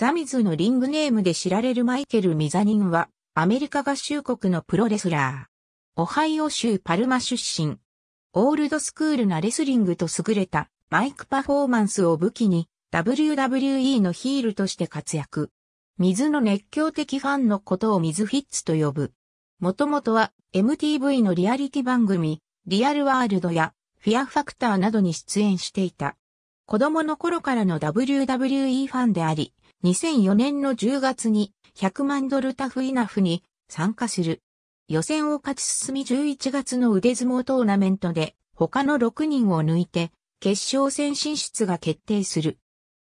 ザミズのリングネームで知られるマイケル・ミザニンは、アメリカ合衆国のプロレスラー。オハイオ州パルマ出身。オールドスクールなレスリングと優れたマイクパフォーマンスを武器に WWE のヒールとして活躍。水の熱狂的ファンのことを水フィッツと呼ぶ。もともとは MTV のリアリティ番組、リアルワールドやフィアファクターなどに出演していた。子供の頃からの WWE ファンであり、2004年の10月に100万ドルタフイナフに参加する。予選を勝ち進み11月の腕相撲トーナメントで他の6人を抜いて決勝戦進出が決定する。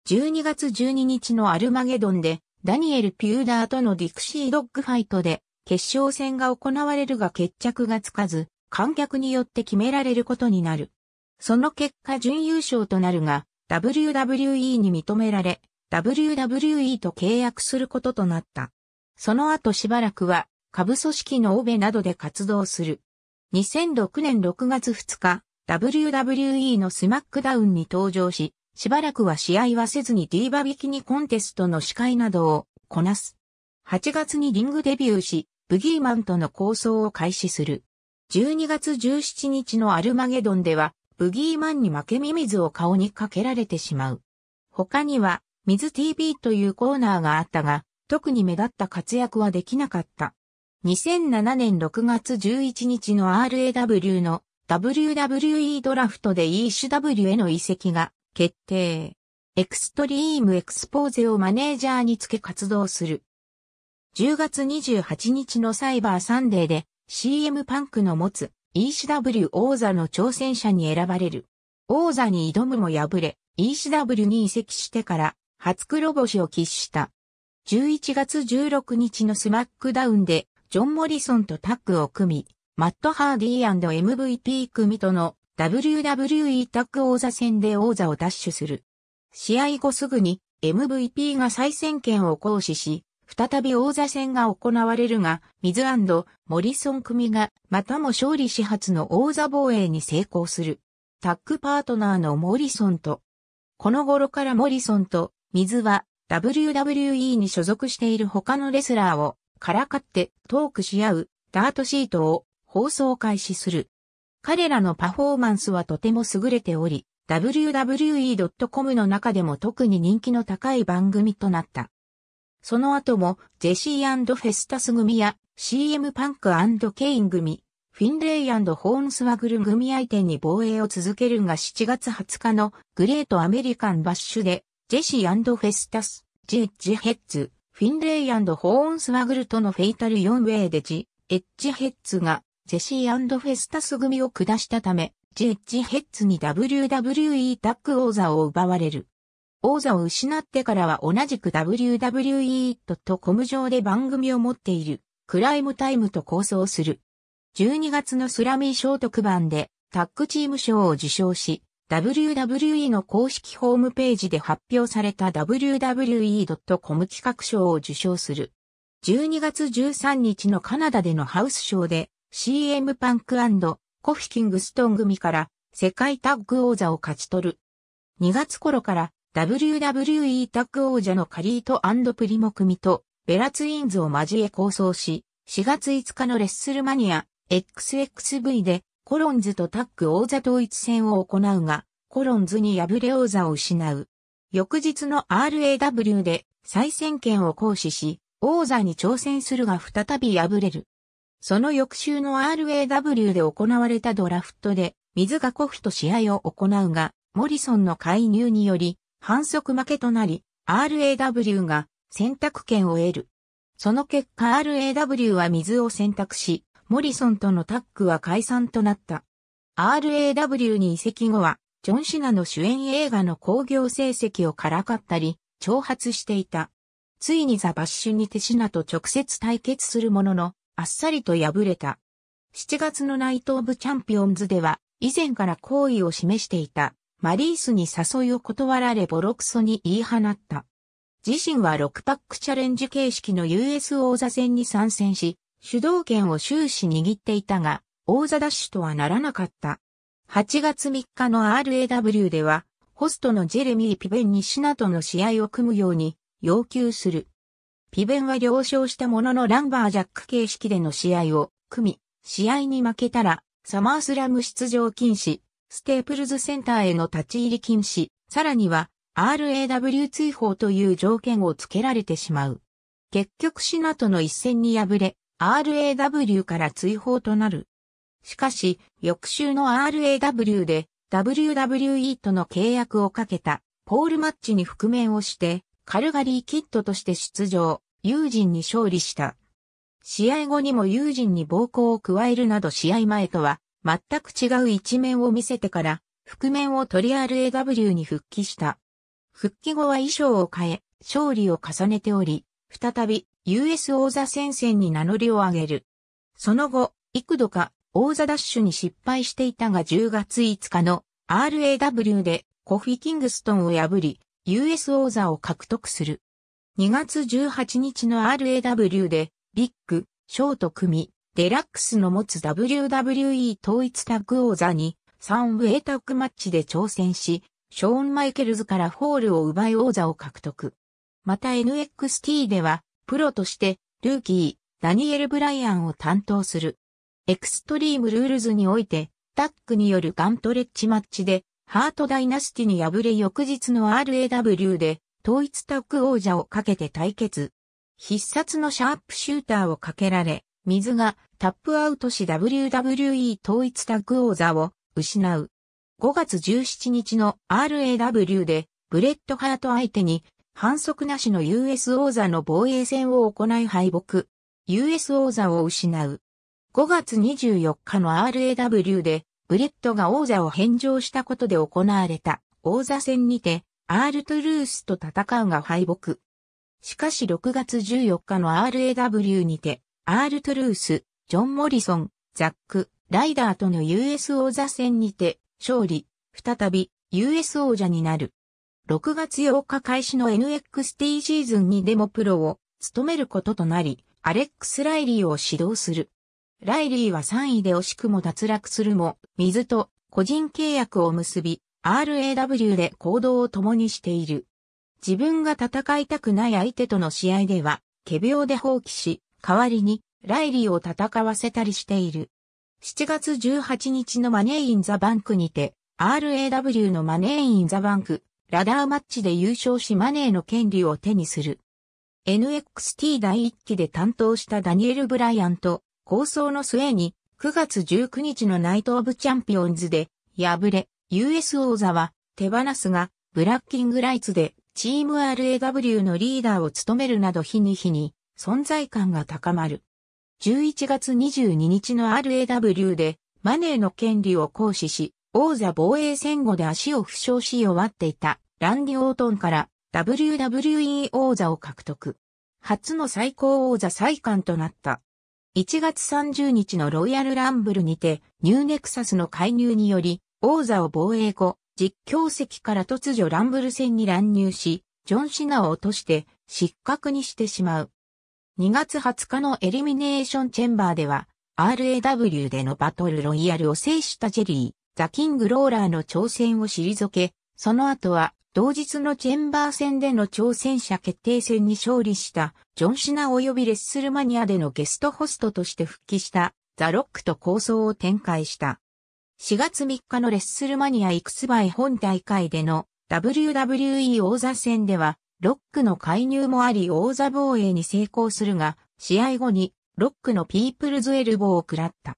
12月12日のアルマゲドンでダニエル・ピューダーとのディクシードッグファイトで決勝戦が行われるが決着がつかず観客によって決められることになる。その結果準優勝となるが WWE に認められ WWE と契約することとなった。その後しばらくは、下部組織のオベなどで活動する。2006年6月2日、WWE のスマックダウンに登場し、しばらくは試合はせずにディーバビキニコンテストの司会などをこなす。8月にリングデビューし、ブギーマンとの構想を開始する。12月17日のアルマゲドンでは、ブギーマンに負けミミズを顔にかけられてしまう。他には、水 TV というコーナーがあったが、特に目立った活躍はできなかった。2007年6月11日の RAW の WWE ドラフトで ECW への移籍が決定。エクストリームエクスポーゼをマネージャーにつけ活動する。10月28日のサイバーサンデーで CM パンクの持つ ECW 王座の挑戦者に選ばれる。王座に挑むも敗れ、ECW に移籍してから初黒星を喫した。11月16日のスマックダウンで、ジョン・モリソンとタッグを組み、マット・ハーディー &MVP 組との WWE タッグ王座戦で王座を奪取する。試合後すぐに MVP が再選権を行使し、再び王座戦が行われるが、ミズモリソン組がまたも勝利始発の王座防衛に成功する。タッグパートナーのモリソンと、この頃からモリソンと水は WWE に所属している他のレスラーをからかってトークし合うダートシートを放送開始する。彼らのパフォーマンスはとても優れており、WWE.com の中でも特に人気の高い番組となった。その後もジェシーフェスタス組や CM パンクケイン組、フィンレイホーンスワグル組相手に防衛を続けるが7月20日のグレートアメリカンバッシュでジェシーフェスタス、ジ・エッジヘッズ、フィンレイホーンスワグルとのフェイタル4ウェイでジ・エッジヘッズがジェシーフェスタス組を下したため、ジ・エッジヘッズに WWE タッグ王座を奪われる。王座を失ってからは同じく WWE とコム上で番組を持っているクライムタイムと構想する。12月のスラミー賞特番でタッグチーム賞を受賞し、WWE の公式ホームページで発表された WWE.com 企画賞を受賞する。12月13日のカナダでのハウスショーで CM パンクコフィキングストン組から世界タッグ王座を勝ち取る。2月頃から WWE タッグ王者のカリートプリモ組とベラツインズを交え構想し、4月5日のレッスルマニア XXV でコロンズとタッグ王座統一戦を行うが、コロンズに敗れ王座を失う。翌日の RAW で再選権を行使し、王座に挑戦するが再び敗れる。その翌週の RAW で行われたドラフトで、水がコフと試合を行うが、モリソンの介入により、反則負けとなり、RAW が選択権を得る。その結果 RAW は水を選択し、モリソンとのタッグは解散となった。RAW に移籍後は、ジョン・シナの主演映画の興行成績をからかったり、挑発していた。ついにザ・バッシュにてシナと直接対決するものの、あっさりと敗れた。7月のナイト・オブ・チャンピオンズでは、以前から好意を示していた、マリースに誘いを断られボロクソに言い放った。自身は6パックチャレンジ形式の US 王座戦に参戦し、主導権を終始握っていたが、王座奪取とはならなかった。8月3日の RAW では、ホストのジェレミー・ピベンにシナとの試合を組むように要求する。ピベンは了承したもののランバージャック形式での試合を組み、試合に負けたらサマースラム出場禁止、ステープルズセンターへの立ち入り禁止、さらには RAW 追放という条件を付けられてしまう。結局シナとの一戦に敗れ、RAW から追放となる。しかし、翌週の RAW で WWE との契約をかけたポールマッチに覆面をして、カルガリーキッドとして出場、友人に勝利した。試合後にも友人に暴行を加えるなど試合前とは全く違う一面を見せてから、覆面を取り RAW に復帰した。復帰後は衣装を変え、勝利を重ねており、再び US 王座戦線に名乗りを上げる。その後、幾度か王座ダッシュに失敗していたが10月5日の RAW でコフィ・キングストンを破り、US 王座を獲得する。2月18日の RAW で、ビッグ、ショート組、デラックスの持つ WWE 統一タッグ王座に3ウェイタックマッチで挑戦し、ショーン・マイケルズからホールを奪い王座を獲得。また NXT では、プロとして、ルーキー、ダニエル・ブライアンを担当する。エクストリームルールズにおいて、タックによるガントレッジマッチで、ハートダイナスティに敗れ翌日の RAW で、統一タッグ王者をかけて対決。必殺のシャープシューターをかけられ、水がタップアウトし WWE 統一タッグ王座を失う。5月17日の RAW で、ブレッドハート相手に反則なしの US 王座の防衛戦を行い敗北。US 王座を失う。5月24日の RAW で、ブレットが王座を返上したことで行われた王座戦にて、アールトゥルースと戦うが敗北。しかし6月14日の RAW にて、アールトゥルース、ジョン・モリソン、ザック、ライダーとの US 王座戦にて、勝利、再び US 王者になる。6月8日開始の NXT シーズンにでもプロを務めることとなり、アレックス・ライリーを指導する。ライリーは3位で惜しくも脱落するも、水と個人契約を結び、RAW で行動を共にしている。自分が戦いたくない相手との試合では、仮病で放棄し、代わりにライリーを戦わせたりしている。7月18日のマネーインザバンクにて、RAW のマネーインザバンクラダーマッチで優勝しマネーの権利を手にする。NXT 第1期で担当したダニエル・ブライアンと構想の末に9月19日のナイト・オブ・チャンピオンズで敗れ、US 王座は手放すが、ブラッキングライツでチーム RAW のリーダーを務めるなど日に日に存在感が高まる。11月22日の RAW でマネーの権利を行使し、王座防衛戦後で足を負傷し弱っていたランディ・オートンから WWE 王座を獲得。初の最高王座再冠となった。1月30日のロイヤルランブルにてニューネクサスの介入により王座を防衛後、実況席から突如ランブル戦に乱入し、ジョン・シナを落として失格にしてしまう。2月20日のエリミネーションチェンバーでは、RAW でのバトルロイヤルを制したジェリー、ザ・キング・ローラーの挑戦を退け、その後は同日のチェンバー戦での挑戦者決定戦に勝利したジョン・シナ及びレッスルマニアでのゲストホストとして復帰したザ・ロックと構想を展開した。4月3日のレッスルマニアイクスバイ本大会での WWE 王座戦ではロックの介入もあり王座防衛に成功するが試合後にロックのピープルズエルボーを食らった。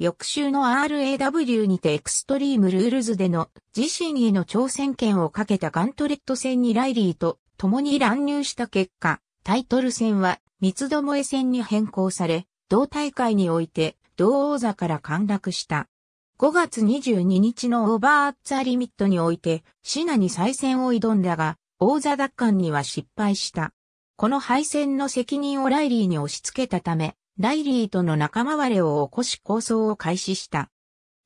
翌週の RAW にてエクストリームルールズでの自身への挑戦権をかけたガントレット戦にライリーと共に乱入した結果、タイトル戦は三つどもえ戦に変更され、同大会において同王座から陥落した。5月22日のオーバーアッツァリミットにおいて、シナに再戦を挑んだが、王座奪還には失敗した。この敗戦の責任をライリーに押し付けたため、ライリーとの仲間割れを起こし構想を開始した。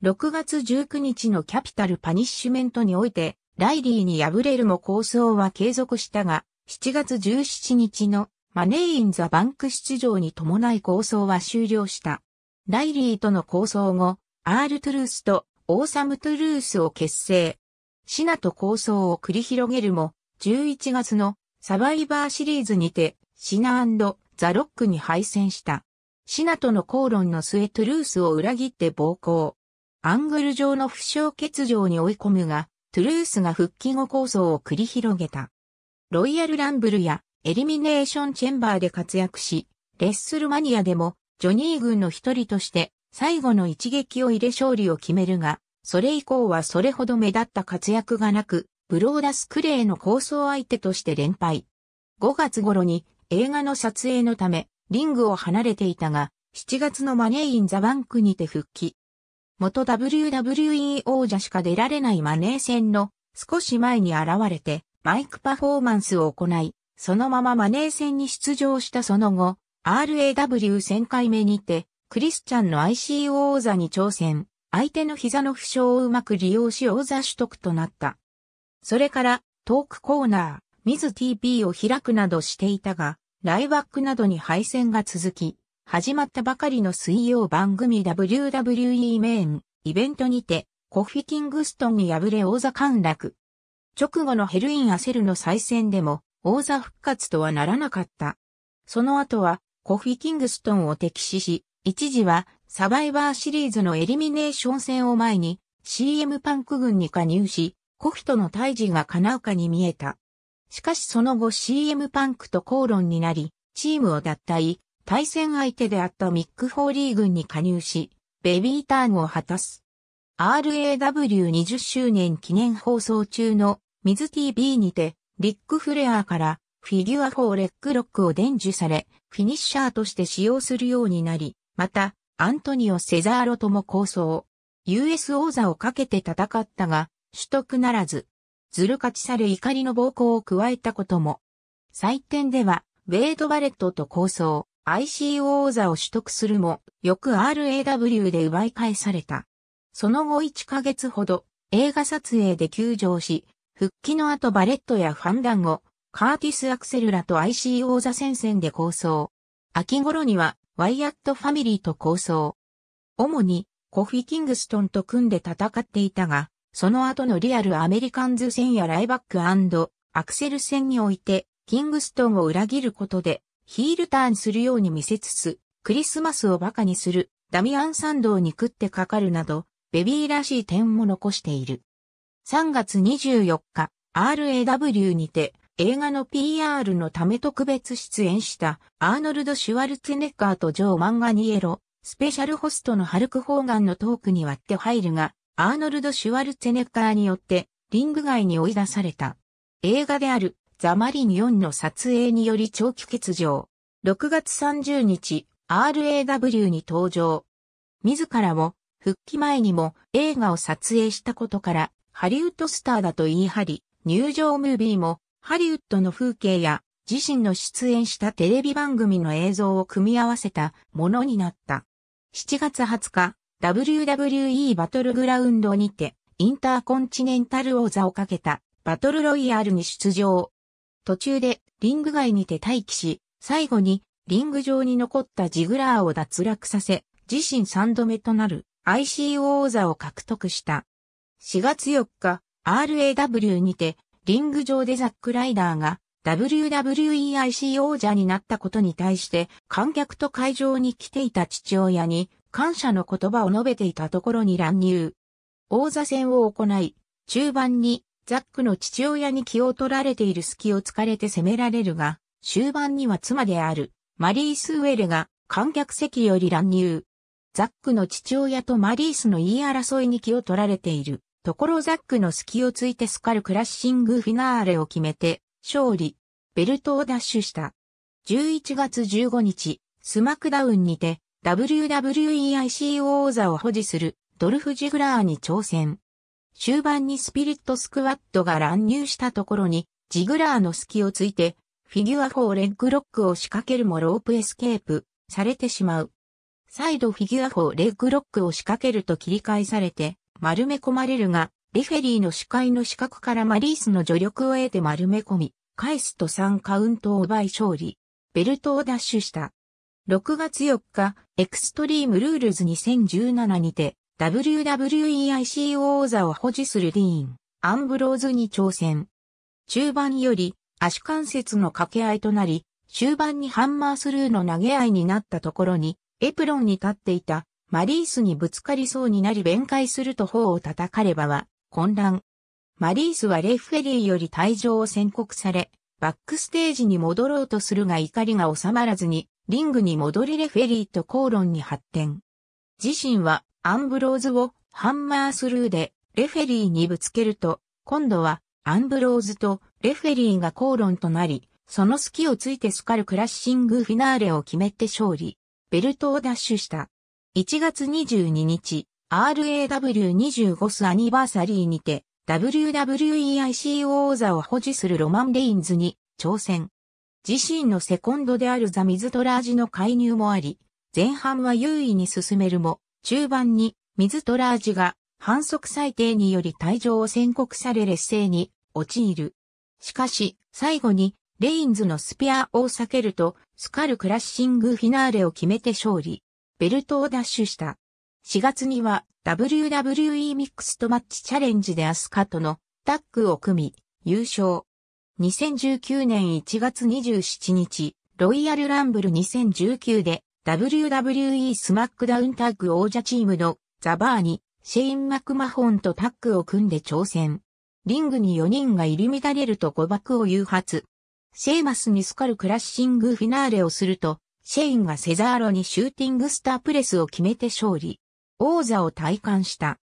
6月19日のキャピタルパニッシュメントにおいて、ライリーに敗れるも構想は継続したが、7月17日のマネーインザバンク出場に伴い構想は終了した。ライリーとの構想後、アール・トゥルースとオーサム・トゥルースを結成。シナと構想を繰り広げるも、11月のサバイバーシリーズにて、シナザ・ロックに敗戦した。シナとの口論の末トゥルースを裏切って暴行。アングル上の負傷欠場に追い込むが、トゥルースが復帰後構想を繰り広げた。ロイヤルランブルやエリミネーションチェンバーで活躍し、レッスルマニアでもジョニー軍の一人として最後の一撃を入れ勝利を決めるが、それ以降はそれほど目立った活躍がなく、ブローダス・クレイの構想相手として連敗。5月頃に映画の撮影のためリングを離れていたが、7月のマネーインザバンクにて復帰。元 WWE 王者しか出られないマネー戦の少し前に現れてマイクパフォーマンスを行い、そのままマネー戦に出場したその後、RAW1000 回目にて、クリスチャンの IC 王座に挑戦、相手の膝の負傷をうまく利用し王座取得となった。それから、トークコーナー、ミズ TP を開くなどしていたが、ライバックなどに敗戦が続き、始まったばかりの水曜番組 WWE メインイベントにて、コフィキングストンに敗れ王座陥落。直後のヘルイン・アセルの再戦でも、王座復活とはならなかった。その後は、コフィキングストンを敵視し、一時はサバイバーシリーズのエリミネーション戦を前に CM パンク軍に加入し、コフィとの退治が叶うかに見えた。しかしその後 CM パンクと口論になり、チームを脱退、対戦相手であったミック・フォーリー軍に加入し、ベビーターンを果たす。RAW20 周年記念放送中のミズ TV にて、リック・フレアからフィギュア4レックロックを伝授され、フィニッシャーとして使用するようになり、また、アントニオ・セザーロとも構想。US 王座をかけて戦ったが、取得ならず、ずる勝ちさる怒りの暴行を加えたことも。採点では、ウェイド・バレットと構想、ICO 王座を取得するも、翌 RAW で奪い返された。その後1ヶ月ほど、映画撮影で休場し、復帰の後バレットやファンダンゴ、カーティス・アクセルらと ICO 王座戦線で構想。秋頃には、ワイアット・ファミリーと構想。主に、コフィ・キングストンと組んで戦っていたが、その後のリアルアメリカンズ戦やライバックアクセル戦において、キングストンを裏切ることで、ヒールターンするように見せつつ、クリスマスを馬鹿にする、ダミアン・サンドに食ってかかるなど、ベビーらしい点も残している。3月24日、RAW にて、映画の PR のため特別出演したアーノルド・シュワルツネッカーとジョー・マンガニエロ、スペシャルホストのハルク・ホーガンのトークに割って入るが、アーノルド・シュワルツェネッガーによってリング外に追い出された。映画であるザ・マリン4の撮影により長期欠場。6月30日、RAW に登場。自らも復帰前にも映画を撮影したことからハリウッドスターだと言い張り、入場ムービーもハリウッドの風景や自身の出演したテレビ番組の映像を組み合わせたものになった。7月20日、WWE バトルグラウンドにて、インターコンチネンタル王座をかけた、バトルロイヤルに出場。途中で、リング外にて待機し、最後に、リング上に残ったジグラーを脱落させ、自身3度目となる IC 王座を獲得した。4月4日、RAW にて、リング上でザックライダーが WWEIC 王者になったことに対して、観客と会場に来ていた父親に感謝の言葉を述べていたところに乱入。王座戦を行い、中盤にザックの父親に気を取られている隙を突かれて攻められるが、終盤には妻であるマリース・ウェルが観客席より乱入。ザックの父親とマリースの言い争いに気を取られている。ところザックの隙をついてスカルクラッシングフィナーレを決めて、勝利、ベルトを奪取した。11月15日、スマックダウンにて、WWEIC 王座を保持するドルフ・ジグラーに挑戦。終盤にスピリットスクワットが乱入したところに、ジグラーの隙をついて、フィギュア4レッグロックを仕掛けるもロープエスケープ、されてしまう。再度フィギュア4レッグロックを仕掛けると切り返されて、丸め込まれるが、レフェリーの視界の視覚からマリースの助力を得て丸め込み、返すと3カウントを奪い勝利。ベルトを奪取した。6月4日、エクストリームルールズ2017にて、WWEIC 王座を保持するディーン、アンブローズに挑戦。中盤より、足関節の掛け合いとなり、終盤にハンマースルーの投げ合いになったところに、エプロンに立っていた、マリースにぶつかりそうになり弁解すると頬を叩かればは、混乱。マリースはレフェリーより退場を宣告され、バックステージに戻ろうとするが怒りが収まらずに、リングに戻りレフェリーと口論に発展。自身はアンブローズをハンマースルーでレフェリーにぶつけると、今度はアンブローズとレフェリーが口論となり、その隙をついてスカルクラッシングフィナーレを決めて勝利、ベルトを奪取した。1月22日、RAW25 スアニバーサリーにて、WWEIC o 王座を保持するロマン・レインズに挑戦。自身のセコンドであるザ・ミズトラージの介入もあり、前半は優位に進めるも、中盤にミズトラージが反則裁定により退場を宣告され劣勢に陥る。しかし、最後にレインズのスピアを避けると、スカルクラッシングフィナーレを決めて勝利。ベルトを奪取した。4月には WWE ミックスとマッチチャレンジでアスカとのタッグを組み、優勝。2019年1月27日、ロイヤルランブル2019で WWE スマックダウンタッグ王者チームのザバーにシェイン・マクマホンとタッグを組んで挑戦。リングに4人が入り乱れると誤爆を誘発。シェイマスにスカルクラッシングフィナーレをすると、シェインがセザーロにシューティングスタープレスを決めて勝利。王座を体感した。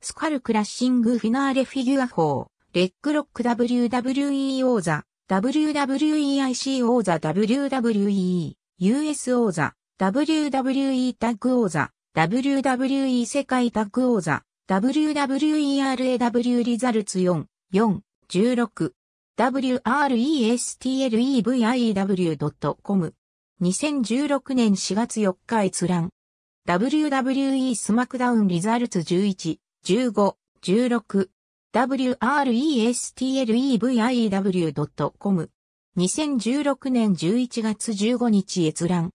スカルクラッシングフィナーレフィギュア4、レッグロック WWE 王座、WWEIC 王座 WWE、US 王座、WWE タッグ王座、WWE 世界タッグ王座、WWERAW リザルツ4、4、16、WRESTLEVIEW.com。2016年4月4日閲覧。WWE スマクダウンリザルツ11、15、16、wrestleviw.com e 2016年11月15日閲覧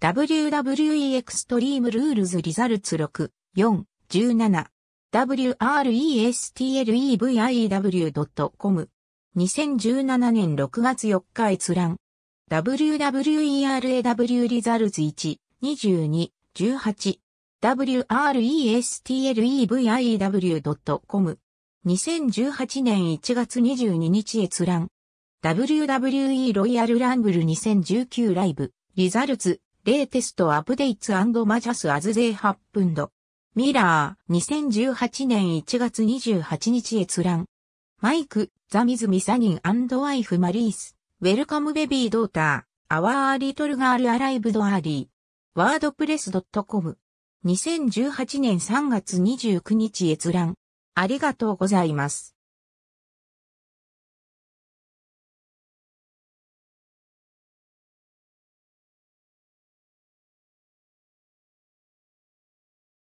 WWE エクストリームルールズリザルツ6、4、17 wrestleviw.com e 2017年6月4日閲覧 WWERAW リザルツ1、22 18 wrestleviw.com 2018年1月22日閲覧 WWE ロイヤルランブル2019ライブリザルツレイテストアップデイツマジャスアズゼイハップンドミラー2018年1月28日閲覧マイクザミズミサニンワイフマリースウェルカムベビードーターアワーリトルガールアライブドアーリー wordpress.com。2018年3月29日閲覧。ありがとうございます。